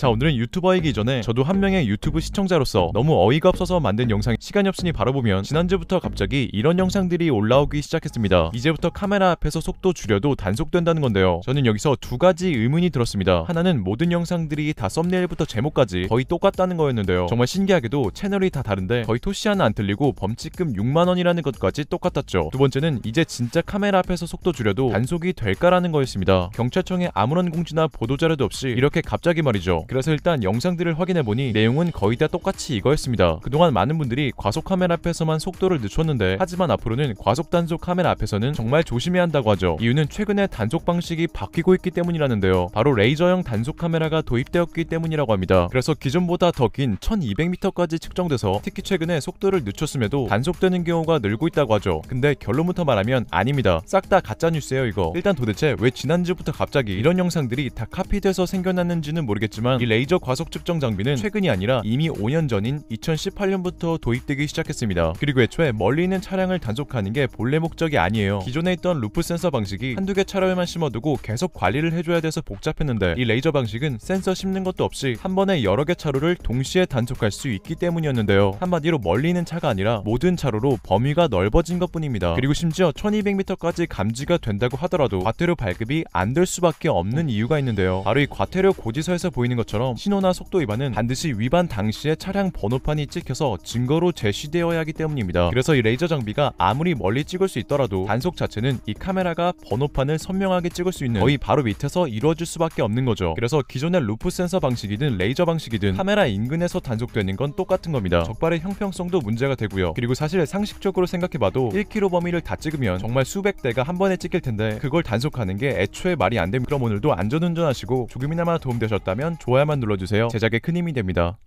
자 오늘은 유튜버이기 전에 저도 한 명의 유튜브 시청자로서 너무 어이가 없어서 만든 영상 시간이 없으니 바로 보면 지난주부터 갑자기 이런 영상들이 올라오기 시작했습니다 이제부터 카메라 앞에서 속도 줄여도 단속된다는 건데요 저는 여기서 두 가지 의문이 들었습니다 하나는 모든 영상들이 다 썸네일부터 제목까지 거의 똑같다는 거였는데요 정말 신기하게도 채널이 다 다른데 거의 토시 하나 안 틀리고 범칙금 6만원이라는 것까지 똑같았죠 두 번째는 이제 진짜 카메라 앞에서 속도 줄여도 단속이 될까라는 거였습니다 경찰청에 아무런 공지나 보도자료도 없이 이렇게 갑자기 말이죠 그래서 일단 영상들을 확인해보니 내용은 거의 다 똑같이 이거였습니다. 그동안 많은 분들이 과속 카메라 앞에서만 속도를 늦췄는데 하지만 앞으로는 과속 단속 카메라 앞에서는 정말 조심해야 한다고 하죠. 이유는 최근에 단속 방식이 바뀌고 있기 때문이라는데요. 바로 레이저형 단속 카메라가 도입되었기 때문이라고 합니다. 그래서 기존보다 더 긴 1200m까지 측정돼서 특히 최근에 속도를 늦췄음에도 단속되는 경우가 늘고 있다고 하죠. 근데 결론부터 말하면 아닙니다. 싹 다 가짜뉴스예요 이거. 일단 도대체 왜 지난주부터 갑자기 이런 영상들이 다 카피돼서 생겨났는지는 모르겠지만 이 레이저 과속 측정 장비는 최근이 아니라 이미 5년 전인 2018년부터 도입되기 시작했습니다. 그리고 애초에 멀리 있는 차량을 단속하는 게 본래 목적이 아니에요. 기존에 있던 루프 센서 방식이 한두 개 차량에만 심어두고 계속 관리를 해줘야 돼서 복잡했는데 이 레이저 방식은 센서 심는 것도 없이 한 번에 여러 개 차로를 동시에 단속할 수 있기 때문이었는데요. 한마디로 멀리 있는 차가 아니라 모든 차로로 범위가 넓어진 것뿐입니다. 그리고 심지어 1200m까지 감지가 된다고 하더라도 과태료 발급이 안 될 수밖에 없는 이유가 있는데요. 바로 이 과태료 고지서에서 보이는 것처럼 것처럼 신호나 속도 위반은 반드시 위반 당시에 차량 번호판이 찍혀서 증거로 제시되어야 하기 때문입니다. 그래서 이 레이저 장비가 아무리 멀리 찍을 수 있더라도 단속 자체는 이 카메라가 번호판을 선명하게 찍을 수 있는 거의 바로 밑에서 이루어질 수밖에 없는 거죠. 그래서 기존의 루프 센서 방식이든 레이저 방식이든 카메라 인근에서 단속되는 건 똑같은 겁니다. 적발의 형평성도 문제가 되고요. 그리고 사실 상식적으로 생각해봐도 1km 범위를 다 찍으면 정말 수백 대가 한 번에 찍힐 텐데 그걸 단속하는 게 애초에 말이 안 됩니다. 그럼 오늘도 안전운전하시고 조금이나마 도움되셨다면 좋아요 좋아요만 눌러주세요. 제작에 큰 힘이 됩니다.